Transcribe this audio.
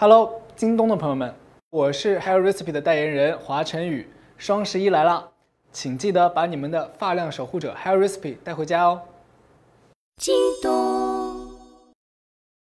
Hello，京东的朋友们，我是 Hair Recipe 的代言人华晨宇。双十一来了，请记得把你们的发量守护者 Hair Recipe 带回家哦。